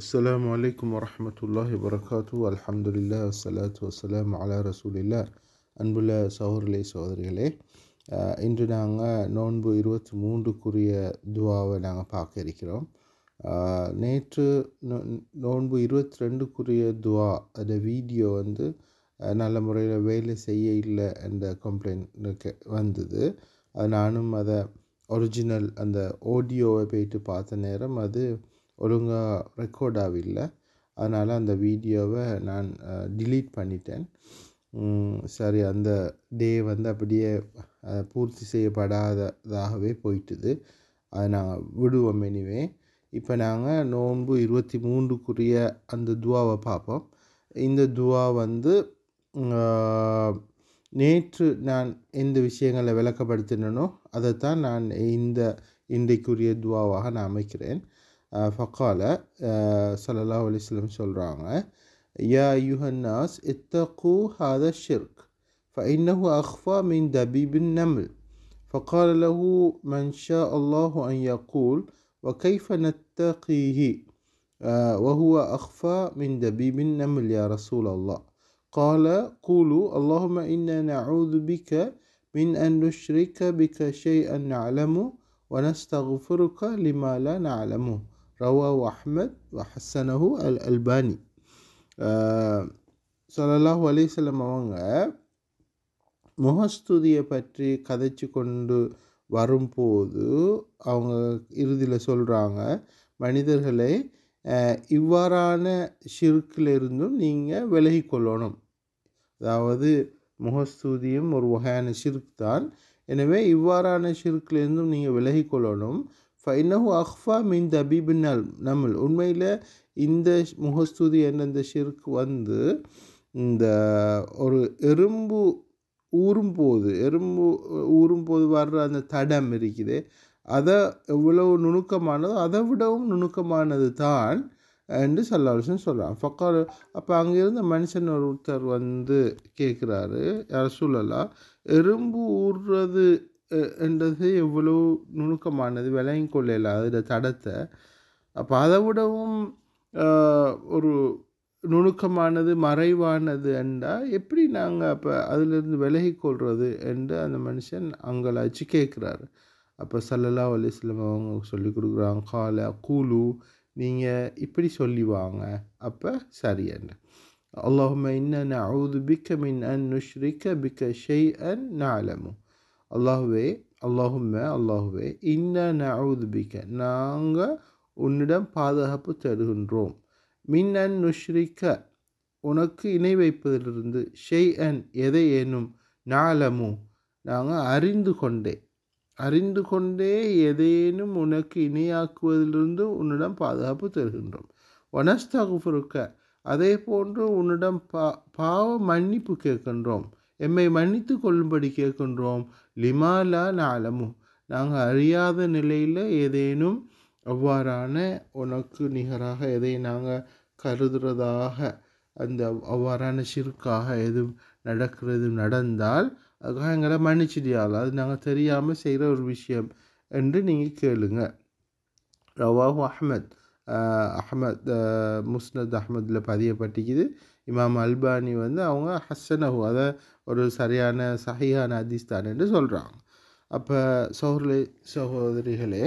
அஸ்லாம் வலைக்கம் வரமத்துல்லா வரகாத்து அலமதுல்லா சலாத்து வசலாம் அலா ரசூலில்லா அன்புள்ள சகோதரே சகோதரிகளே இன்று நாங்கள் நோன்பு இருபத்தி மூன்றுக்குரிய துவாவை நாங்கள் பார்க்க இருக்கிறோம் நேற்று நோன்பு இருபத்தி ரெண்டுக்குரிய துவா அந்த வீடியோ வந்து நல்ல முறையில் வேலை செய்ய இல்லை என்ற கம்ப்ளைண்ட் வந்தது அது நானும் அதை ஒரிஜினல் அந்த ஆடியோவை போயிட்டு பார்த்த நேரம் அது ஒழுங்காக ரெக்கார்ட் ஆகவில்லை அதனால் அந்த வீடியோவை நான் டிலீட் பண்ணிட்டேன் சரி அந்த டே வந்து அப்படியே பூர்த்தி செய்யப்படாததாகவே போயிட்டுது அதை நான் விடுவோம் எனிவே இப்போ நாங்கள் நோன்பு இருபத்தி மூன்றுக்குரிய அந்த துவாவை பார்ப்போம் இந்த துவா வந்து நேற்று நான் எந்த விஷயங்களை விளக்கப்படுத்தினோ அதைத்தான் நான் இந்த இன்றைக்குரிய துவாவாக நான் அமைக்கிறேன் آه، فقال آه، صلى الله عليه وسلم وسلم آه، يا أيها الناس اتقوا هذا الشرك فإنه أخفى من دبيب النمل فقال له من شاء الله أن يقول وكيف نتقيه وهو أخفى من دبيب النمل يا رسول الله قال قولوا اللهم إنا نعوذ بك من أن نشرك بك شيئا نعلمه ونستغفرك لما لا نعلمه ரவாஹ் அஹ்மத் ஹசனஹு அல் அல்பானி சொல்லலாஹு அலிசல்லம் அவங்க முகஸ்துதியை பற்றி கதைச்சு கொண்டு வரும்போது அவங்க இறுதியில் சொல்கிறாங்க மனிதர்களை இவ்வாறான ஷிர்க்கிலிருந்தும் நீங்கள் விலகி கொள்ளணும் அதாவது முகஸ்தூதியும் ஒரு வகையான ஷிர்க் தான் எனவே இவ்வாறான ஷிர்க்லேருந்தும் நீங்கள் விலகி கொள்ளணும் ஃபைனஹு அஹ்ஃபா மின் தபீபின் நல் நமல் உண்மையில் இந்த முகஸ்துதி என்ற இந்த ஷிர்க் வந்து இந்த ஒரு எறும்பு ஊறும் போது எறும்பு ஊறும் போது வர்ற அந்த தடம் இருக்குது அதை எவ்வளவு நுணுக்கமானதோ அதை விடவும் நுணுக்கமானது தான் என்று சல்லாஹன் சொல்கிறான் ஃபக்கால் அப்போ அங்கேருந்து மனுஷன் ஒருத்தர் வந்து கேட்குறாரு யார் சொல்லலாம் எறும்பு ஊறுறது என்றது எவ்வளோ நுணுக்கமானது விலையும் கொள்ளையில் அதில் தடத்தை அப்போ அதை விடவும் ஒரு நுணுக்கமானது மறைவானது என்றால் எப்படி நாங்கள் அப்போ அதிலிருந்து விலகி கொள்வது என்று அந்த மனுஷன் அங்களை கேட்குறாரு அப்போ சல்லல்லா அலிஸ்லம் அவங்க சொல்லி கொடுக்குறாங்க காலை கூலு நீங்கள் இப்படி சொல்லி வாங்க அப்போ சரியன்னு அல்லாஹ் இன்ன அவுது பிக்க மின் அன் நுஷ்ரிக்க பிக்க ஷெய் அன் நாலமும் அல்லாஹுவே அல்லாஹும்ம அல்லாஹுவே இன்ன நவுதுபிக்க நாங்கள் உன்னிடம் பாதுகாப்பு தருகின்றோம் மின்னன் நுஷ்ரிக்க உனக்கு இணை வைப்பதிலிருந்து ஷெய் அன் எதை ஏனும் நாளமு நாங்கள் அறிந்து கொண்டே அறிந்து கொண்டே எதேனும் உனக்கு இணையாக்குவதிலிருந்து உன்னிடம் பாதுகாப்பு தருகின்றோம் வனஸ்தகுஃபுருக்க அதே போன்று உன்னிடம் பா பாவ மன்னிப்பு கேட்கின்றோம் எம்மை மன்னித்து கொள்ளும்படி கேட்கின்றோம் லிமாலா நாலமு நாங்கள் அறியாத நிலையில் ஏதேனும் அவ்வாறான உனக்கு நிகராக எதை நாங்கள் கருதுறதாக அந்த அவ்வாறான சிறுக்காக எதுவும் நடக்கிறது நடந்தால் அதுக்காக எங்களை மன்னிச்சிடியால் அது நாங்கள் தெரியாமல் செய்கிற ஒரு விஷயம் என்று நீங்கள் கேளுங்க ரவாஹு அஹமத் அஹமத் முஸ்னத் அஹமதில் பதியப்பட்டிக்குது இமாம் அல்பானி வந்து அவங்க ஹசனஹு அதை ஒரு சரியான சஹியான அதிஸ்தான் என்று சொல்கிறாங்க அப்போ சோதரி சகோதரிகளே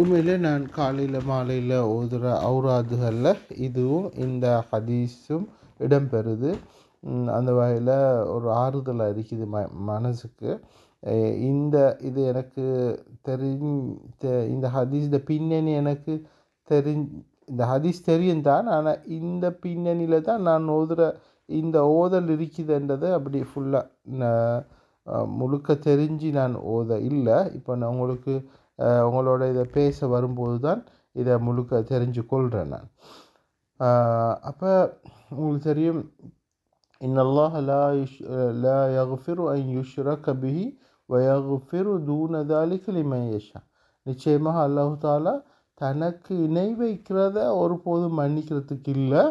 உண்மையிலே நான் காலையில் மாலையில் ஓதுகிற அவுராதுகளில் இதுவும் இந்த ஹதீஸும் இடம்பெறுது அந்த வகையில் ஒரு ஆறுதலாக இருக்குது ம மனசுக்கு இந்த இது எனக்கு தெரிஞ்ச இந்த ஹதீஸ் இந்த பின்னணி எனக்கு தெரிஞ்ச இந்த ஹதீஸ் தான் ஆனால் இந்த பின்னணியில் தான் நான் ஓதுகிற இந்த ஓதல் இருக்குதுன்றது அப்படி ஃபுல்லாக முழுக்க தெரிஞ்சு நான் ஓத இல்லை இப்போ நான் உங்களுக்கு உங்களோட இதை பேச வரும்போது தான் இதை முழுக்க தெரிஞ்சு கொள்கிறேன் நான் அப்போ உங்களுக்கு தெரியும் இன்னல்லாஹ் லா யுஷ் லா யகுஃபிரு ஐன் யுஷ்ரா கபிஹி வயகுஃபிரு நிச்சயமாக அல்லாஹு தாலா தனக்கு இணை வைக்கிறத ஒருபோதும் மன்னிக்கிறதுக்கு இல்லை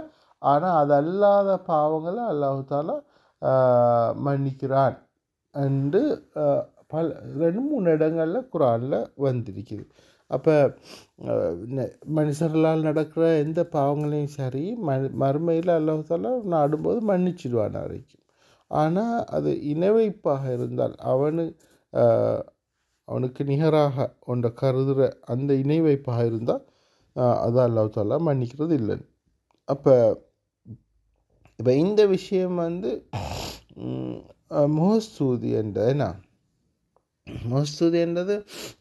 ஆனால் அது அல்லாத பாவங்களை அல்லாஹால மன்னிக்கிறான் என்று பல ரெண்டு மூணு இடங்களில் குரானில் வந்திருக்குது அப்போ மனுஷர்களால் நடக்கிற எந்த பாவங்களையும் சரி ம மறுமையில் அல்லாஹால நாடும்போது மன்னிச்சிடுவான் அரைக்கும் ஆனால் அது இணைவைப்பாக இருந்தால் அவனு அவனுக்கு நிகராக ஒன்றை கருதுகிற அந்த இணை வைப்பாக இருந்தால் அது அல்லாஹ் தாலா மன்னிக்கிறது இல்லைன்னு அப்போ இப்போ இந்த விஷயம் வந்து முகஸ்தூதி என்றதுனா முகஸ்தூதி என்றது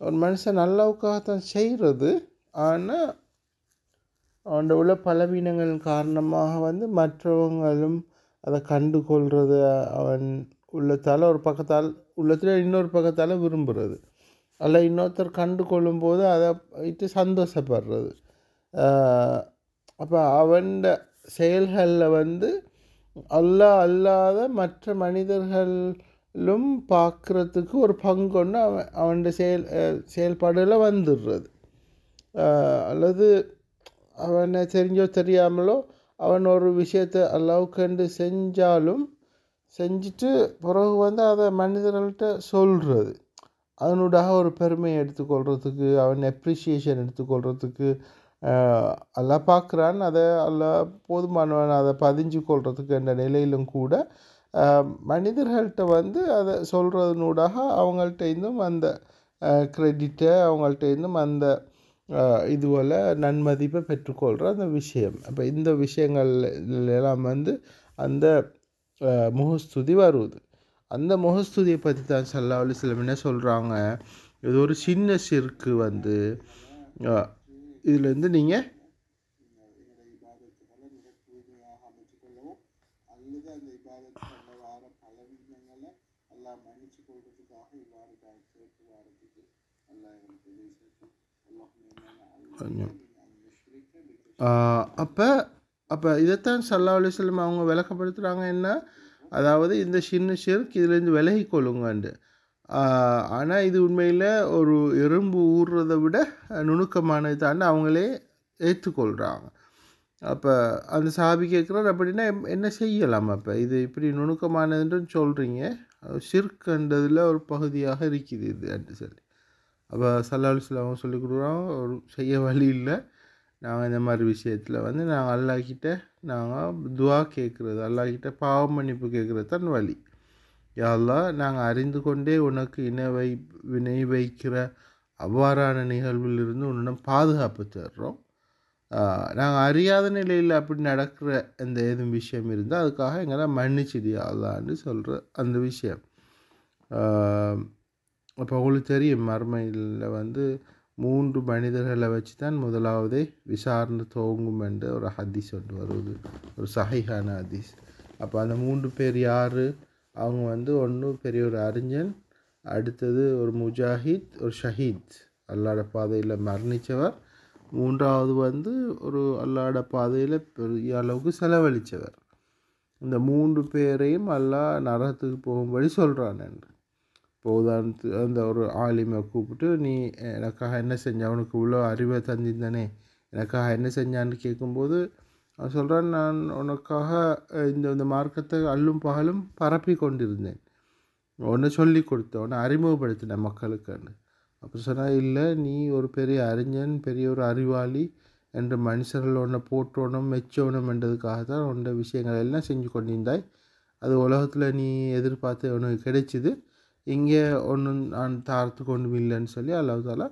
ஒரு மனுஷன் நல்லவுக்காகத்தான் செய்கிறது ஆனால் அவன் உள்ள பலவீனங்கள் காரணமாக வந்து மற்றவங்களும் அதை கண்டு கொள்வது அவன் உள்ளத்தால் ஒரு பக்கத்தால் உள்ளத்தில் இன்னொரு பக்கத்தால் விரும்புகிறது அல்ல இன்னொருத்தர் கண்டு கொள்ளும்போது அதை வைத்து சந்தோஷப்படுறது அப்போ அவன் செயல்களில் வந்து அல்லா அல்லாத மற்ற மனிதர்களும் பார்க்குறதுக்கு ஒரு பங்கு ஒன்று அவன் அவன் செயல் செயல்பாடுகள வந்துடுறது அல்லது அவனை தெரிஞ்சோ தெரியாமலோ அவன் ஒரு விஷயத்தை அல்லாவுக்கண்டு செஞ்சாலும் செஞ்சுட்டு பிறகு வந்து அதை மனிதர்கள்ட்ட சொல்கிறது அதனூடாக ஒரு பெருமையை எடுத்துக்கொள்கிறதுக்கு அவன் அப்ரிஷியேஷன் எடுத்துக்கொள்கிறதுக்கு எல்லாம் பார்க்குறான் அதை அல்ல போதுமானவன் அதை பதிஞ்சு கொள்கிறதுக்கு என்ற நிலையிலும் கூட மனிதர்கள்ட்ட வந்து அதை சொல்கிறதுனூடாக அவங்கள்ட்ட இருந்தும் அந்த க்ரெடிட்டை அவங்கள்ட்ட இருந்தும் அந்த இதுபோல் நன்மதிப்பை பெற்றுக்கொள்கிற அந்த விஷயம் அப்போ இந்த விஷயங்கள் எல்லாம் வந்து அந்த முகஸ்துதி வருவது அந்த முகஸ்துதியை பற்றி தான் சல்லா அலிஸ்லம் என்ன சொல்கிறாங்க இது ஒரு சின்ன சிற்கு வந்து இதுலேருந்து நீங்கள் அப்போ அப்போ இதைத்தான் சல்லா அலிஸ்லம் அவங்க விளக்கப்படுத்துகிறாங்க என்ன அதாவது இந்த சின்ன ஷிர்க் இதுலேருந்து விலகி கொள்ளுங்கண்டு ஆனால் இது உண்மையில் ஒரு எறும்பு ஊறுறதை விட நுணுக்கமானது தாண்டி அவங்களே ஏற்றுக்கொள்கிறாங்க அப்போ அந்த சாபி கேட்குறாரு அப்படின்னா என்ன செய்யலாம் அப்போ இது இப்படி நுணுக்கமானதுன்னு சொல்கிறீங்க சிற்கண்டதில் ஒரு பகுதியாக இருக்குது இது அப்படின்னு சொல்லி அப்போ சல்லாஹ் சொல்லி கொடுக்குறோம் ஒரு செய்ய வழி இல்லை நாங்கள் இந்த மாதிரி விஷயத்தில் வந்து நாங்கள் அல்லாக்கிட்ட நாங்கள் துவா கேட்குறது அல்லாக்கிட்ட பாவ மன்னிப்பு கேட்குறது தான் வழி யாரா நாங்கள் அறிந்து கொண்டே உனக்கு இணை வினை வைக்கிற அவ்வாறான நிகழ்விலிருந்து உன்னிடம் பாதுகாப்பு தர்றோம் நாங்கள் அறியாத நிலையில் அப்படி நடக்கிற அந்த எதுவும் விஷயம் இருந்தால் அதுக்காக எங்களை மன்னிச்சிடு யாதான்னு சொல்கிற அந்த விஷயம் அப்போ உங்களுக்கு தெரியும் மர்மையில் வந்து மூன்று மனிதர்களை வச்சு தான் முதலாவது விசாரணை துவங்கும் என்று ஒரு ஹதீஸ் ஒன்று வருது ஒரு சஹிஹான ஹதீஸ் அப்போ அந்த மூன்று பேர் யார் அவங்க வந்து ஒன்று பெரிய ஒரு அறிஞன் அடுத்தது ஒரு முஜாஹித் ஒரு ஷஹீத் அல்லாட பாதையில் மரணித்தவர் மூன்றாவது வந்து ஒரு அல்லாட பாதையில் பெரிய அளவுக்கு செலவழித்தவர் இந்த மூன்று பேரையும் அல்லாஹ் நரகத்துக்கு போகும்படி சொல்கிறான் என்று போதான்னு அந்த ஒரு ஆலிமை கூப்பிட்டு நீ எனக்காக என்ன செஞ்ச அவனுக்கு இவ்வளோ அறிவை தந்திருந்தானே எனக்காக என்ன செஞ்சான்னு கேட்கும்போது அவன் சொல்கிறான் நான் உனக்காக இந்த இந்த மார்க்கத்தை அல்லும் பகலும் பரப்பி கொண்டிருந்தேன் ஒன்று சொல்லி கொடுத்த உன்னை அறிமுகப்படுத்தினேன் மக்களுக்குன்னு அப்புறம் சொன்னால் இல்லை நீ ஒரு பெரிய அறிஞன் பெரிய ஒரு அறிவாளி என்ற மனுஷர்கள் ஒன்றை போற்றணும் மெச்சோணும் என்றதுக்காக தான் உன்ன விஷயங்கள் எல்லாம் செஞ்சு கொண்டிருந்தாய் அது உலகத்தில் நீ எதிர்பார்த்து உனக்கு கிடைச்சிது இங்கே ஒன்றும் நான் தாழ்த்து கொண்டும் இல்லைன்னு சொல்லி தாலா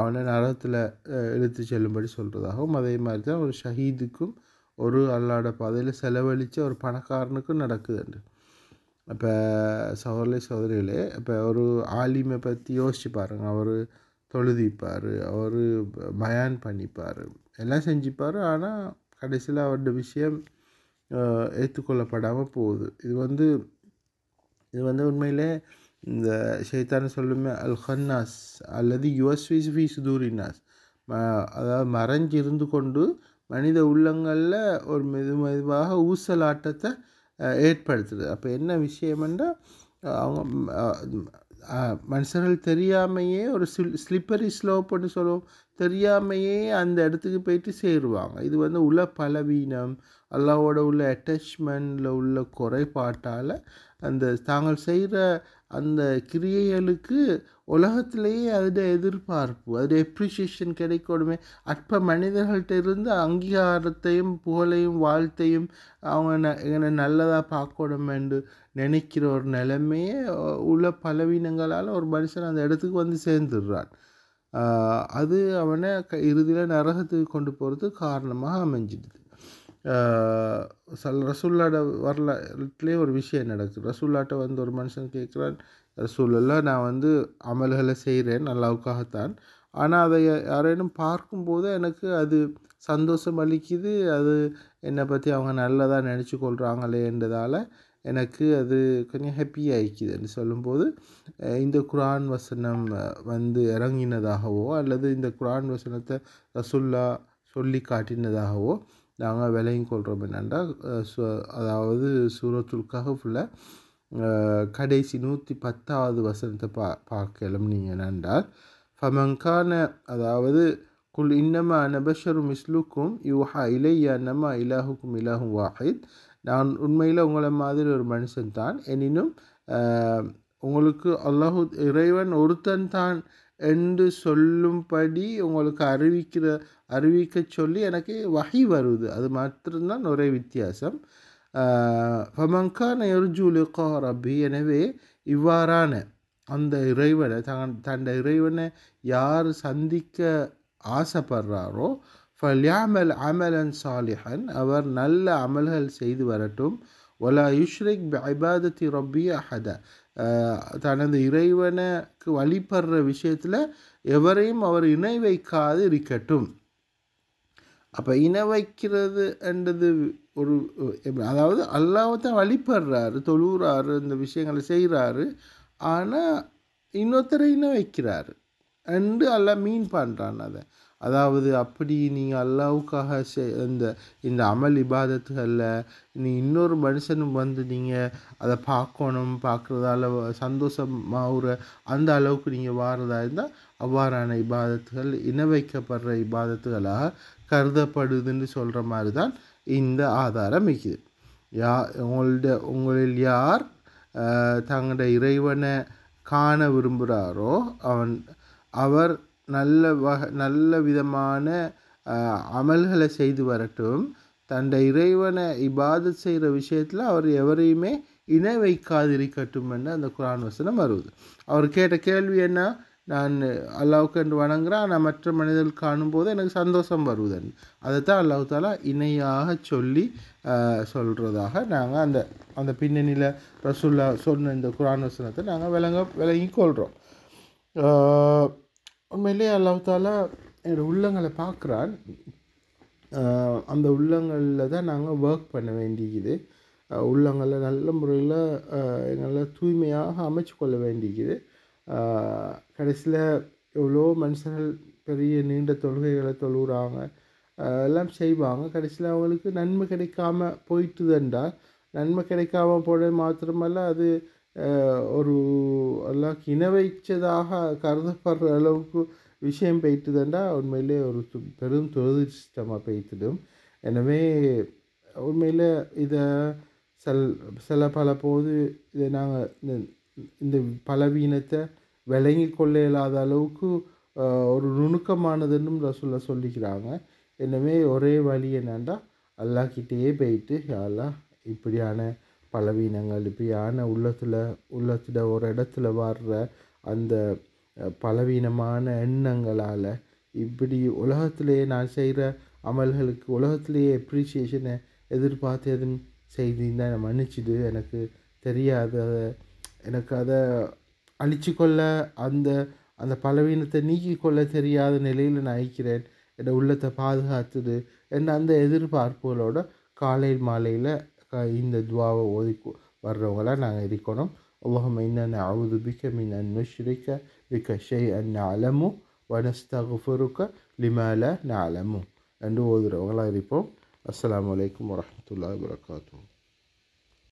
அவனை நரகத்தில் இழுத்து செல்லும்படி சொல்கிறதாகவும் அதே மாதிரி தான் ஒரு ஷஹீதுக்கும் ஒரு அல்லாட பாதையில் செலவழித்த ஒரு பணக்காரனுக்கும் நடக்குதுண்டு இப்போ சோதரி சோதரிகளே இப்போ ஒரு ஆலிமை பற்றி யோசிச்சு பாருங்கள் அவர் தொழுதிப்பார் அவர் பயான் பண்ணிப்பார் எல்லாம் செஞ்சுப்பார் ஆனால் கடைசியில் அவரோட விஷயம் ஏற்றுக்கொள்ளப்படாமல் போகுது இது வந்து இது வந்து உண்மையில் இந்த சைத்தான சொல்லுமே அல் ஹன்னாஸ் அல்லது யுவஸ்விஸ் ஃபி சுதூரினாஸ் அதாவது மறைஞ்சு இருந்து கொண்டு மனித உள்ளங்களில் ஒரு மெது மெதுவாக ஊசலாட்டத்தை ஏற்படுத்துது அப்போ என்ன விஷயம்னா அவங்க மனுஷர்கள் தெரியாமையே ஒரு ஸ்லிப்பரி ஸ்லோப்புன்னு சொல்லுவோம் தெரியாமையே அந்த இடத்துக்கு போயிட்டு சேருவாங்க இது வந்து உல பலவீனம் அல்லாவோட உள்ள அட்டாச்மெண்ட்டில் உள்ள குறைபாட்டால் அந்த தாங்கள் செய்கிற அந்த கிரியைகளுக்கு உலகத்திலேயே அதோடைய எதிர்பார்ப்பு அதோட எப்ரிஷியேஷன் கிடைக்கணுமே அற்ப மனிதர்கள்ட்ட இருந்து அங்கீகாரத்தையும் புகழையும் வாழ்த்தையும் அவங்க ந என்னை நல்லதாக என்று நினைக்கிற ஒரு நிலைமையே உள்ள பலவீனங்களால் ஒரு மனுஷன் அந்த இடத்துக்கு வந்து சேர்ந்துடுறான் அது அவனை இறுதியில் நரகத்துக்கு கொண்டு போகிறதுக்கு காரணமாக அமைஞ்சிடுது சல் ரசூல்லாட வரலாற்றுலேயே ஒரு விஷயம் நடக்குது ரசூல்லாட்ட வந்து ஒரு மனுஷன் கேட்குறான் ரசூலெல்லாம் நான் வந்து அமல்களை செய்கிறேன் நல்லாவுக்காகத்தான் ஆனால் அதை யாரேனும் பார்க்கும்போது எனக்கு அது சந்தோஷம் அளிக்குது அது என்னை பற்றி அவங்க நல்லதாக நினச்சி கொள்கிறாங்களேன்றதால் எனக்கு அது கொஞ்சம் ஹாப்பியாக ஆகிக்குதுன்னு சொல்லும்போது இந்த குரான் வசனம் வந்து இறங்கினதாகவோ அல்லது இந்த குரான் வசனத்தை ரசுல்லா சொல்லி காட்டினதாகவோ நாங்கள் விலையும் கொள்கிறோம் என்னென்றால் அதாவது சூரத்துல்காக ஃபுல்லாக கடைசி நூற்றி பத்தாவது வசனத்தை பா பார்க்கலாம் நீங்கள் என்னென்றால் ஃபமங்கான அதாவது குல் இன்னமா நபஷரும் இஸ்லுக்கும் யூஹா இலையா நம்ம இலாஹுக்கும் இலாஹும் வாஹித் நான் உண்மையில் உங்களை மாதிரி ஒரு மனுஷன் தான் எனினும் உங்களுக்கு அல்லாஹு இறைவன் ஒருத்தன் தான் என்று சொல்லும்படி உங்களுக்கு அறிவிக்கிற அறிவிக்க சொல்லி எனக்கு வகை வருது அது மாத்திரம்தான் ஒரே வித்தியாசம் ஃபமங்கான எர்ஜூலுக்கா ரபி எனவே இவ்வாறான அந்த இறைவனை தன் தன் இறைவனை யார் சந்திக்க ஆசைப்படுறாரோ ஃபல்யாமல் அமலன் சாலிஹன் அவர் நல்ல அமல்கள் செய்து வரட்டும் ஒலா யுஷ்ரிக் பைபாதத்தி ரொப்பி அஹத தனது இறைவனுக்கு வழிபடுற விஷயத்தில் எவரையும் அவர் இணை வைக்காது இருக்கட்டும் அப்போ இணை வைக்கிறது என்றது ஒரு அதாவது அல்லாவத்தான் வழிபடுறாரு தொழுகிறாரு இந்த விஷயங்களை செய்கிறாரு ஆனால் இன்னொருத்தரை இணை வைக்கிறாரு என்று எல்லாம் மீன் பண்ணுறான் அதை அதாவது அப்படி நீங்கள் அல்லாவுக்காக இந்த இந்த அமல் இபாதத்துகளில் நீ இன்னொரு மனுஷனும் வந்து நீங்கள் அதை பார்க்கணும் பார்க்குறதால சந்தோஷமாகற அந்த அளவுக்கு நீங்கள் வாரதா இருந்தால் அவ்வாறான இபாதத்துகள் வைக்கப்படுற இபாதத்துகளாக கருதப்படுதுன்னு சொல்கிற மாதிரி தான் இந்த ஆதாரம் இருக்குது யா உங்களோட உங்களில் யார் தங்களோட இறைவனை காண விரும்புகிறாரோ அவன் அவர் நல்ல வக நல்ல விதமான அமல்களை செய்து வரட்டும் தண்ட இறைவனை இபாதத் செய்கிற விஷயத்தில் அவர் எவரையுமே இணை வைக்காதிருக்கட்டும் என்று அந்த குரான் வசனம் வருவது அவர் கேட்ட கேள்வி என்ன நான் அல்லாவுக்கு என்று வணங்குறேன் நான் மற்ற மனிதர்கள் காணும்போது எனக்கு சந்தோஷம் வருவதன் அதை தான் அல்லாஹ் தாலா இணையாக சொல்லி சொல்கிறதாக நாங்கள் அந்த அந்த பின்னணியில் ரசுல்லா சொன்ன இந்த குரான் வசனத்தை நாங்கள் விளங்க விளங்கி கொள்கிறோம் உண்மையிலே அல்லாஹ் தாலா என்னோடய உள்ளங்களை பார்க்குறான் அந்த உள்ளங்களில் தான் நாங்கள் ஒர்க் பண்ண வேண்டியது உள்ளங்களை நல்ல முறையில் எங்களை தூய்மையாக அமைச்சு கொள்ள வேண்டியது கடைசியில் எவ்வளோ மனுஷர்கள் பெரிய நீண்ட தொழுகைகளை தொழுகிறாங்க எல்லாம் செய்வாங்க கடைசியில் அவங்களுக்கு நன்மை கிடைக்காம போயிட்டுதுன்றால் நன்மை கிடைக்காம போனது மாத்திரமல்ல அது ஒரு எல்லாம் வைச்சதாக கருதப்படுற அளவுக்கு விஷயம் பெய்த்துதுண்டா உண்மையிலே ஒரு பெரும் துரதிருஷ்டமாக பெய்த்துடும் எனவே உண்மையில் இதை செல் சில பல போது இதை நாங்கள் இந்த பலவீனத்தை விளங்கி கொள்ள இல்லாத அளவுக்கு ஒரு நுணுக்கமானதுன்னு ரசூலை சொல்லிக்கிறாங்க எனவே ஒரே வழி என்னென்னா அல்லாக்கிட்டேயே போயிட்டு அல்லா இப்படியான பலவீனங்கள் யானை உள்ளத்தில் உள்ளத்தில் ஒரு இடத்துல வர்ற அந்த பலவீனமான எண்ணங்களால் இப்படி உலகத்திலேயே நான் செய்கிற அமல்களுக்கு உலகத்திலேயே எப்ரிசியேஷனை எதிர்பார்த்து எதுவும் தான் நான் மன்னிச்சுது எனக்கு தெரியாத எனக்கு அதை அழிச்சிக்கொள்ள அந்த அந்த பலவீனத்தை நீக்கிக்கொள்ள தெரியாத நிலையில் நான் ஐக்கிறேன் என்னை உள்ளத்தை பாதுகாத்துது என்ன அந்த எதிர்பார்ப்புகளோட காலை மாலையில் இந்த துவாவை ஓதி வர்றவங்களாக நாங்கள் இருக்கணும் اللهم إنا نعوذ بك من أن نشرك بك شيئا نعلم ونستغفرك لما لا نعلمه أنه السلام عليكم ورحمة الله وبركاته